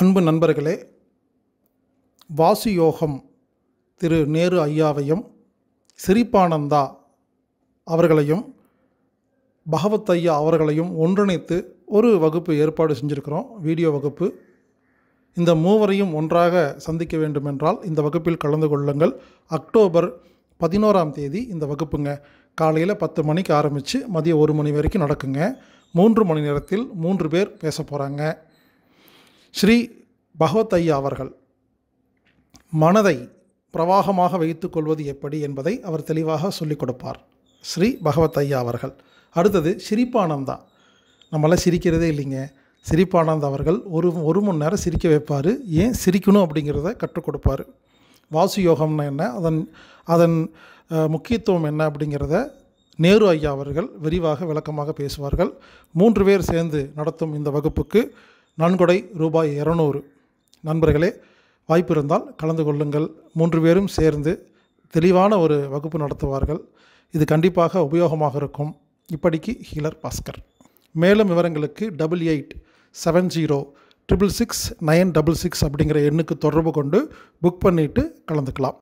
அன்பு நண்பர்களே வாசு யோகம் திரு நேரு ஐயாவையும் சிரிப்பானந்தா அவர்களையும் பகவத் ஐயா அவர்களையும் ஒன்றிணைத்து ஒரு வகுப்பு ஏற்பாடு செஞ்சுருக்கிறோம் வீடியோ வகுப்பு இந்த மூவரையும் ஒன்றாக சந்திக்க வேண்டுமென்றால் இந்த வகுப்பில் கலந்து கொள்ளுங்கள் அக்டோபர் பதினோராம் தேதி இந்த வகுப்புங்க காலையில் பத்து மணிக்கு ஆரம்பித்து மதியம் ஒரு மணி வரைக்கும் நடக்குங்க மூன்று மணி நேரத்தில் மூன்று பேர் பேச போகிறாங்க ஸ்ரீ பகவத் ஐயா அவர்கள் மனதை பிரவாகமாக வைத்துக்கொள்வது எப்படி என்பதை அவர் தெளிவாக சொல்லிக் கொடுப்பார் ஸ்ரீ பகவத் ஐயா அவர்கள் அடுத்தது சிரிப்பானந்தா நம்மளால் சிரிக்கிறதே இல்லைங்க சிரிப்பானந்த் அவர்கள் ஒரு ஒரு மணி நேரம் சிரிக்க வைப்பார் ஏன் சிரிக்கணும் அப்படிங்கிறத கற்றுக் கொடுப்பார் வாசு யோகம்னா என்ன அதன் அதன் முக்கியத்துவம் என்ன அப்படிங்கிறத நேரு ஐயா அவர்கள் விரிவாக விளக்கமாக பேசுவார்கள் மூன்று பேர் சேர்ந்து நடத்தும் இந்த வகுப்புக்கு நன்கொடை ரூபாய் இரநூறு நண்பர்களே வாய்ப்பு இருந்தால் கலந்து கொள்ளுங்கள் மூன்று பேரும் சேர்ந்து தெளிவான ஒரு வகுப்பு நடத்துவார்கள் இது கண்டிப்பாக உபயோகமாக இருக்கும் இப்படிக்கு ஹீலர் பாஸ்கர் மேலும் விவரங்களுக்கு double eight seven zero triple six nine double six அப்படிங்கிற எண்ணுக்கு தொடர்பு கொண்டு புக் பண்ணிவிட்டு கலந்துக்கலாம்